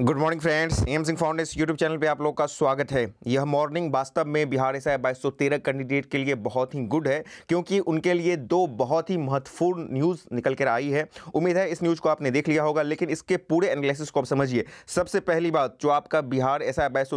good morning friends M Singh foundation YouTube channel पे आप लोग का स्वागत है यह मॉर्निंग वास्तव में बिहार एस आई तेरह कैंडिडेट के लिए बहुत ही गुड है क्योंकि उनके लिए दो बहुत ही महत्वपूर्ण न्यूज़ निकल कर आई है उम्मीद है इस न्यूज़ को आपने देख लिया होगा लेकिन इसके पूरे एनालिसिस को आप समझिए सबसे पहली बात जो आपका बिहार एस आई बाईस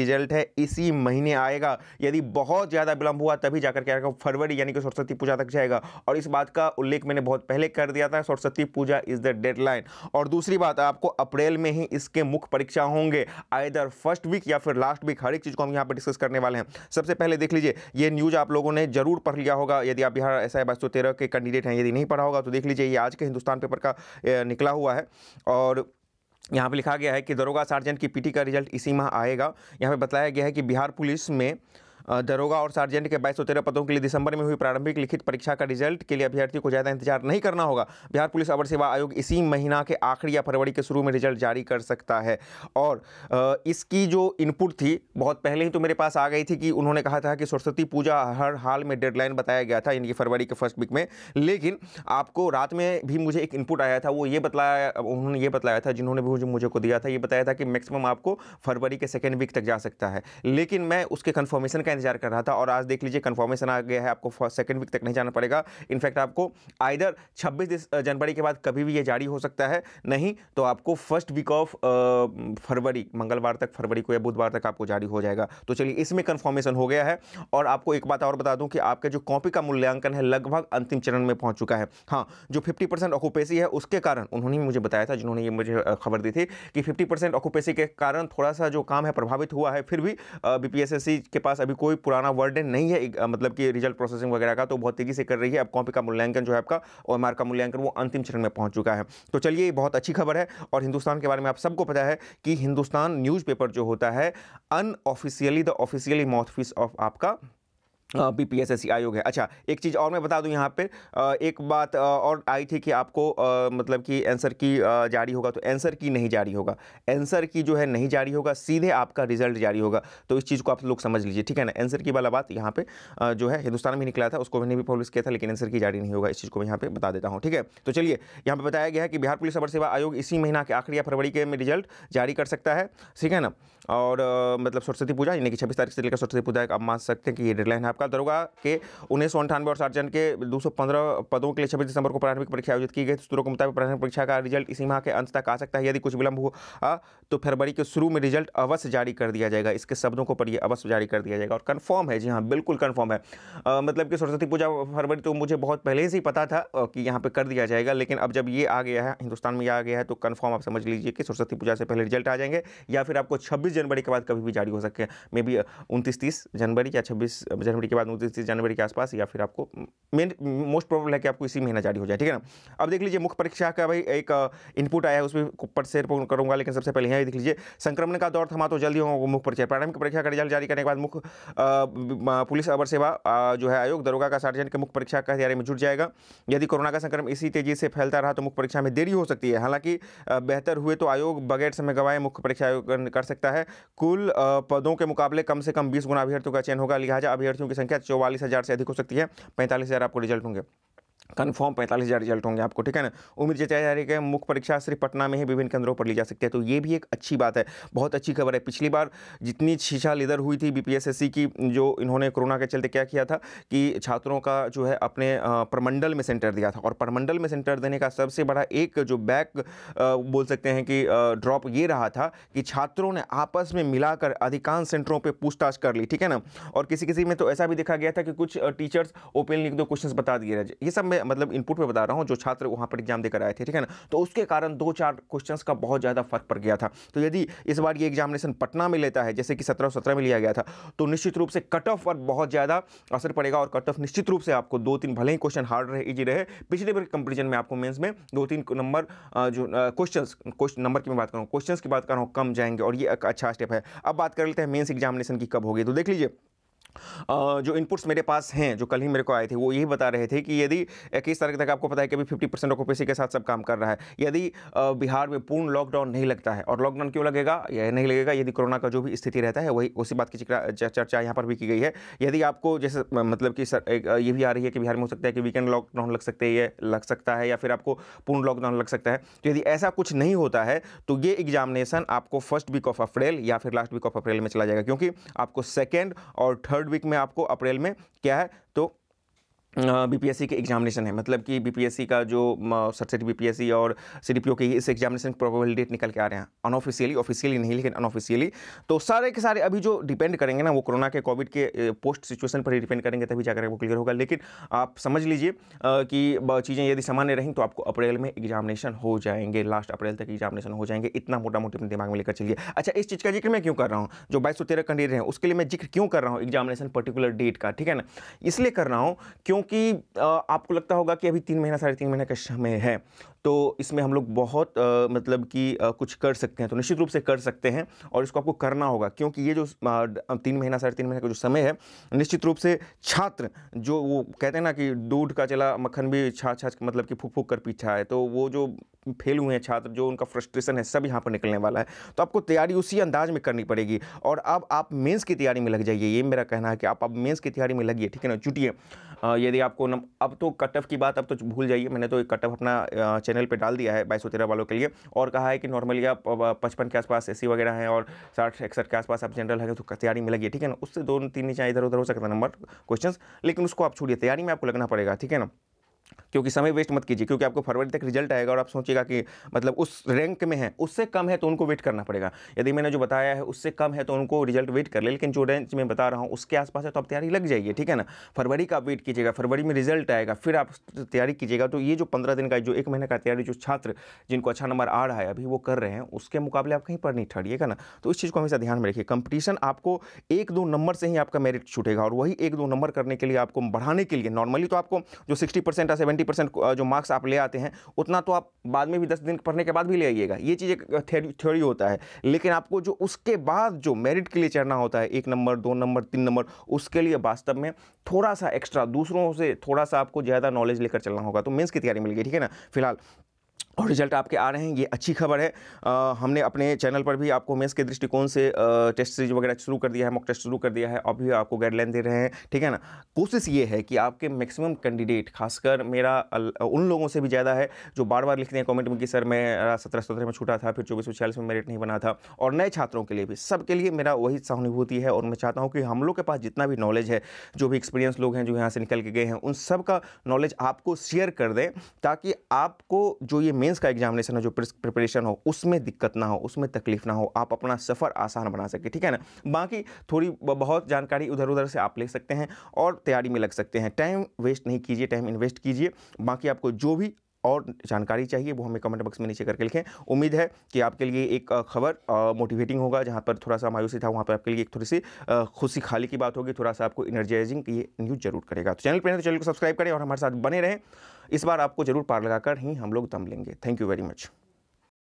रिजल्ट है इसी महीने आएगा यदि बहुत ज़्यादा विलंब हुआ तभी जाकर के आएगा फरवरी यानी कि सरस्वती पूजा तक जाएगा और इस बात का उल्लेख मैंने बहुत पहले कर दिया था Saraswati Puja is the deadline और दूसरी बात आपको अप्रैल में ही इस के मुख्य परीक्षा होंगे आइदर फर्स्ट वीक या फिर लास्ट वीक हर एक चीज़ को हम यहाँ पर डिस्कस करने वाले हैं सबसे पहले देख लीजिए ये न्यूज़ आप लोगों ने जरूर पढ़ लिया होगा यदि आप बिहार एस आई बाईस के कैंडिडेट हैं यदि नहीं पढ़ा होगा तो देख लीजिए ये आज के हिंदुस्तान पेपर का निकला हुआ है और यहाँ पे लिखा गया है कि दरोगा सार्जेंट की पीटी का रिजल्ट इसी माह आएगा यहाँ पे बताया गया है कि बिहार पुलिस में दरोगा और सार्जेंट के बाईस तेरह पदों के लिए दिसंबर में हुई प्रारंभिक लिखित परीक्षा का रिजल्ट के लिए अभ्यर्थी को ज़्यादा इंतजार नहीं करना होगा बिहार पुलिस अवर सेवा आयोग इसी महीना के आखिरी या फरवरी के शुरू में रिजल्ट जारी कर सकता है और इसकी जो इनपुट थी बहुत पहले ही तो मेरे पास आ गई थी कि उन्होंने कहा था कि सरस्वती पूजा हर हाल में डेडलाइन बताया गया था यानी कि फरवरी के फर्स्ट वीक में लेकिन आपको रात में भी मुझे एक इनपुट आया था वो ये बतलाया उन्होंने ये बताया था जिन्होंने भी मुझे को दिया था ये बताया था कि मैक्सिमम आपको फरवरी के सेकेंड वीक तक जा सकता है लेकिन मैं उसके कन्फर्मेशन का का इंतजार कर रहा था और आज देख लीजिए कन्फर्मेशन आ गया है आपको सेकंड वीक तक नहीं जाना पड़ेगा इनफैक्ट आपको आइधर छब्बीस जनवरी के बाद कभी भी ये जारी हो सकता है नहीं तो आपको फर्स्ट वीक ऑफ फरवरी मंगलवार तक फरवरी को या बुधवार तक आपको जारी हो जाएगा तो चलिए इसमें कन्फर्मेशन हो गया है और आपको एक बात और बता दूँ कि आपके जो कॉपी का मूल्यांकन है लगभग अंतिम चरण में पहुँच चुका है हाँ जो फिफ्टी परसेंट है उसके कारण उन्होंने मुझे बताया था जिन्होंने ये मुझे खबर दी थी कि फिफ्टी परसेंट के कारण थोड़ा सा जो काम है प्रभावित हुआ है फिर भी बीपीएसएससी के पास अभी कोई पुराना वर्ड नहीं है मतलब कि रिजल्ट प्रोसेसिंग वगैरह का तो बहुत तेज़ी से कर रही है अब कॉपी का मूल्यांकन जो है आपका ओ का मूल्यांकन वो अंतिम चरण में पहुंच चुका है तो चलिए ये बहुत अच्छी खबर है और हिंदुस्तान के बारे में आप सबको पता है कि हिंदुस्तान न्यूज़पेपर जो होता है unofficially the officially mouth of आपका B P S S C आयोग है अच्छा एक चीज़ और मैं बता दूं यहाँ पे एक बात और आई थी कि आपको मतलब कि आंसर की जारी होगा तो आंसर की नहीं जारी होगा आंसर की जो है नहीं जारी होगा सीधे आपका रिजल्ट जारी होगा तो इस चीज़ को आप लोग समझ लीजिए ठीक है ना आंसर की वाला बात यहाँ पे जो है हिंदुस्तान में निकला था उसको मैंने भी पब्लिश किया था लेकिन आंसर की जारी नहीं होगा इस चीज़ को मैं यहाँ पर बता देता हूँ ठीक है तो चलिए यहाँ पर बताया गया है कि बिहार पुलिस अवर सेवा आयोग इसी महीना के आखिरी या फरवरी के में रिजल्ट जारी कर सकता है ठीक है ना और मतलब सरस्वती पूजा यानी कि छब्बीस तारीख से लेकर सरस्वती पूजा आप मान सकते हैं कि ये डेडलाइन है आपका आपका दरोगा के उन्नीस सौ अंठानवे और सार्जन के दो सौ पंद्रह पदों के लिए छब्बीस दिसंबर को प्रारंभिक परीक्षा आयोजित की गई थी सूत्रों के मुताबिक प्रारंभिक परीक्षा का रिजल्ट इसी माह के अंत तक आ सकता है यदि कुछ विलंब हुआ तो फरवरी के शुरू में रिजल्ट अवश्य जारी कर दिया जाएगा इसके शब्दों को पढ़िए अवश्य जारी कर दिया जाएगा और कन्फर्म है जी हाँ बिल्कुल कन्फर्म है मतलब कि सरस्वती पूजा फरवरी तो मुझे बहुत पहले से ही पता था कि यहाँ पर कर दिया जाएगा लेकिन अब जब ये आ गया है हिंदुस्तान में ये आ गया है तो कन्फर्म आप समझ लीजिए कि सरस्वती पूजा से पहले रिजल्ट आ जाएंगे या फिर आपको छब्बीस जनवरी के बाद कभी भी जारी हो सके मे बी उनतीस तीस जनवरी या छब्बीस जनवरी के बाद उनतीस तीस जनवरी के आसपास या फिर आपको मेन मोस्ट प्रॉब्लम है कि आपको इसी महीना जारी हो जाए ठीक है ना अब देख लीजिए मुख्य परीक्षा का भाई एक इनपुट आया है उसमें ऊपर शेयर करूंगा लेकिन सबसे पहले यहाँ देख लीजिए संक्रमण का दौर थमा तो जल्दी होगा मुख्य परीक्षा प्रारंभिक परीक्षा का रिजल्ट जारी करने के बाद मुख्य पुलिस अवर सेवा जो है आयोग दरोगा का सार्वजनिक के मुख्य परीक्षा का तैयारी में जुट जाएगा यदि कोरोना का संक्रमण इसी तेजी से फैलता रहा तो मुख्य परीक्षा में देरी हो सकती है हालांकि बेहतर हुए तो आयोग बगैर समय गवाए मुख्य परीक्षा आयोग कर सकता है कुल पदों के मुकाबले कम से कम बीस गुना अभ्यर्थियों का चयन होगा लिहाजा अभ्यर्थियों की संख्या चौवालीस हज़ार से अधिक हो सकती है पैंतालीस हज़ार आपको रिजल्ट होंगे कन्फर्म पैंतालीस हज़ार रिजल्ट होंगे आपको ठीक है ना उम्मीद जताई जा रही है मुख्य परीक्षा सिर्फ पटना में ही विभिन्न केंद्रों पर ली जा सकती है तो ये भी एक अच्छी बात है बहुत अच्छी खबर है पिछली बार जितनी शीशा लिदर हुई थी बीपीएसएससी की जो इन्होंने कोरोना के चलते क्या किया था कि छात्रों का जो है अपने प्रमंडल में सेंटर दिया था और प्रमंडल में सेंटर देने का सबसे बड़ा एक जो बैक बोल सकते हैं कि ड्रॉप ये रहा था कि छात्रों ने आपस में मिलाकर अधिकांश सेंटरों पर पूछताछ कर ली ठीक है ना और किसी किसी में तो ऐसा भी देखा गया था कि कुछ टीचर्स ओपनली एक दो क्वेश्चन बता दिए ये सब में मतलब इनपुट में बता रहा हूँ जो छात्र वहाँ पर एग्जाम देकर आए थे ठीक है ना तो उसके कारण दो चार क्वेश्चन का बहुत ज़्यादा फर्क पड़ गया था तो यदि इस बार ये एग्जामिनेशन पटना में लेता है जैसे कि सत्रह सत्रह में लिया गया था तो निश्चित रूप से कट ऑफ पर बहुत ज़्यादा असर पड़ेगा और कट ऑफ निश्चित रूप से आपको दो तीन भले ही क्वेश्चन हार्ड रहे ईजी रहे पिछले बार कंपेरिजन में आपको मेन्स में दो तीन नंबर जो क्वेश्चन क्वेश्चन नंबर की मैं बात कर रहा हूँ क्वेश्चन की बात कर रहा हूँ कम जाएंगे और ये अच्छा स्टेप है अब बात कर लेते हैं मेन्स एग्जामिनेशन की कब होगी तो देख लीजिए जो इनपुट्स मेरे पास हैं जो कल ही मेरे को आए थे वो यही बता रहे थे कि यदि इक्कीस तारीख तक आपको पता है कि अभी फिफ्टी परसेंट ऑक्यूपेंसी के साथ सब काम कर रहा है यदि बिहार में पूर्ण लॉकडाउन नहीं लगता है और लॉकडाउन क्यों लगेगा यह नहीं लगेगा यदि कोरोना का जो भी स्थिति रहता है वही उसी बात की चर्चा यहाँ पर भी की गई है यदि आपको जैसे मतलब कि सर ये भी आ रही है कि बिहार में हो सकता है कि वीकेंड लॉकडाउन लग सकते हैं लग सकता है या फिर आपको पूर्ण लॉकडाउन लग सकता है तो यदि ऐसा कुछ नहीं होता है तो ये एग्जामिनेशन आपको फर्स्ट वीक ऑफ अप्रैल या फिर लास्ट वीक ऑफ अप्रैल में चला जाएगा क्योंकि आपको सेकेंड और थर्ड थर्ड वीक में आपको अप्रैल में क्या है तो बीपीएससी के एग्जामिनेशन है मतलब कि बीपीएससी का जो सरसठ बीपीएससी और सीडीपीओ के इस एग्जामिनेशन की प्रोबेबिलिटी डेट निकल के आ रहे हैं अनऑफिशियली ऑफिशियली नहीं लेकिन अनऑफिशियली तो सारे के सारे अभी जो डिपेंड करेंगे ना वो कोरोना के कोविड के पोस्ट सिचुएशन पर ही डिपेंड करेंगे तभी जाकर वो क्लियर होगा लेकिन आप समझ लीजिए कि चीज़ें यदि सामान्य रहें तो आपको अप्रैल में एग्जामिनेशन हो जाएंगे लास्ट अप्रैल तक एग्जामिनेशन हो जाएंगे इतना मोटा मोटी अपने दिमाग में लेकर चलिए अच्छा इस चीज़ का जिक्र मैं क्यों कर रहा हूँ जो बाईस सौ तेरह कैंडिडेट हैं उसके लिए मैं जिक्र क्यों कर रहा हूँ एग्जामिनेशन पर्टिकुलर डेट का ठीक है ना इसलिए कर रहा हूँ क्यों क्योंकि आपको लगता होगा कि अभी तीन महीना साढ़े तीन महीने का समय है तो इसमें हम लोग बहुत आ, मतलब कि कुछ कर सकते हैं तो निश्चित रूप से कर सकते हैं और इसको आपको करना होगा क्योंकि ये जो तीन महीना साढ़े तीन महीने का जो समय है निश्चित रूप से छात्र जो वो कहते हैं ना कि दूध का चला मक्खन भी छाछ छाछ मतलब कि फूक फूक कर पीछा है तो वो जो फेल हुए हैं छात्र जो उनका फ्रस्ट्रेशन है सब यहाँ पर निकलने वाला है तो आपको तैयारी उसी अंदाज में करनी पड़ेगी और अब आप मेंस की तैयारी में लग जाइए ये मेरा कहना है कि आप अब मेंस की तैयारी में लगिए ठीक है ना जुटिए यदि आपको न अब तो कटअप की बात अब तो भूल जाइए मैंने तो कटअप अपना चैनल पर डाल दिया है बाईस तेरह वालों के लिए और कहा है कि नॉर्मली आप पचपन के आसपास ए वगैरह हैं और साठ इकसठ के आसपास आप जनरल है तो तैयारी में लगी ठीक है ना उससे दो तीन नीचे इधर उधर हो सकता है नंबर क्वेश्चन लेकिन उसको आप छोड़िए तैयारी में आपको लगना पड़ेगा ठीक है ना क्योंकि समय वेस्ट मत कीजिए क्योंकि आपको फरवरी तक रिजल्ट आएगा और आप सोचिएगा कि मतलब उस रैंक में है उससे कम है तो उनको वेट करना पड़ेगा यदि मैंने जो बताया है उससे कम है तो उनको रिजल्ट वेट कर ले लेकिन जो रेंज में बता रहा हूँ उसके आसपास है तो आप तैयारी लग जाइए ठीक है ना फरवरी का वेट कीजिएगा फरवरी में रिजल्ट आएगा फिर आप तैयारी कीजिएगा तो ये जो पंद्रह दिन का जो एक महीने का तैयारी जो छात्र जिनको अच्छा नंबर आ रहा है अभी वो कर रहे हैं उसके मुकाबले आप कहीं पर नहीं ठहरिएगा ना तो इस चीज़ को हमेशा ध्यान में रखिए कंपटीशन आपको एक दो नंबर से ही आपका मेरिट छूटेगा और वही एक दो नंबर करने के लिए आपको बढ़ाने के लिए नॉर्मली तो आपको जो सिक्सटी परसेंट सेवेंटी परसेंट जो मार्क्स आप ले आते हैं उतना तो आप बाद में भी दस दिन पढ़ने के बाद भी ले आइएगा ये चीज़ एक थ्योरी होता है लेकिन आपको जो उसके बाद जो मेरिट के लिए चढ़ना होता है एक नंबर दो नंबर तीन नंबर उसके लिए वास्तव में थोड़ा सा एक्स्ट्रा दूसरों से थोड़ा सा आपको ज़्यादा नॉलेज लेकर चलना होगा तो मेन्स की तैयारी मिल गई ठीक है ना फिलहाल और रिजल्ट आपके आ रहे हैं ये अच्छी खबर है आ, हमने अपने चैनल पर भी आपको मेस के दृष्टिकोण से आ, टेस्ट सीरीज वगैरह शुरू कर दिया है मॉक टेस्ट शुरू कर दिया है अब भी आपको गाइडलाइन दे रहे हैं ठीक है ना कोशिश ये है कि आपके मैक्सिमम कैंडिडेट खासकर मेरा उन लोगों से भी ज़्यादा है जो बार बार लिखते हैं कॉमेंट में कि सर मैं सत्रह सत्रह में छूटा था फिर चौबीस सौ छियालीस में मेरिट नहीं बना था और नए छात्रों के लिए भी सबके लिए मेरा वही सहानुभूति है और मैं चाहता हूँ कि हम लोग के पास जितना भी नॉलेज है जो भी एक्सपीरियंस लोग हैं जो यहाँ से निकल के गए हैं उन सब का नॉलेज आपको शेयर कर दें ताकि आपको जो ये मेंस का एग्जामिनेशन हो जो प्रिपरेशन हो उसमें दिक्कत ना हो उसमें तकलीफ ना हो आप अपना सफ़र आसान बना सके ठीक है ना बाकी थोड़ी बहुत जानकारी उधर उधर से आप ले सकते हैं और तैयारी में लग सकते हैं टाइम वेस्ट नहीं कीजिए टाइम इन्वेस्ट कीजिए बाकी आपको जो भी और जानकारी चाहिए वो हमें कमेंट बॉक्स में नीचे करके लिखें उम्मीद है कि आपके लिए एक खबर मोटिवेटिंग होगा जहाँ पर थोड़ा सा मायूसी था वहाँ पर आपके लिए एक थोड़ी सी खुशी खाली की बात होगी थोड़ा सा आपको एनर्जाइजिंग ये न्यूज़ जरूर करेगा तो चैनल पर तो चैनल को सब्सक्राइब करें और हमारे साथ बने रहें इस बार आपको जरूर पार लगाकर ही हम लोग दम लेंगे थैंक यू वेरी मच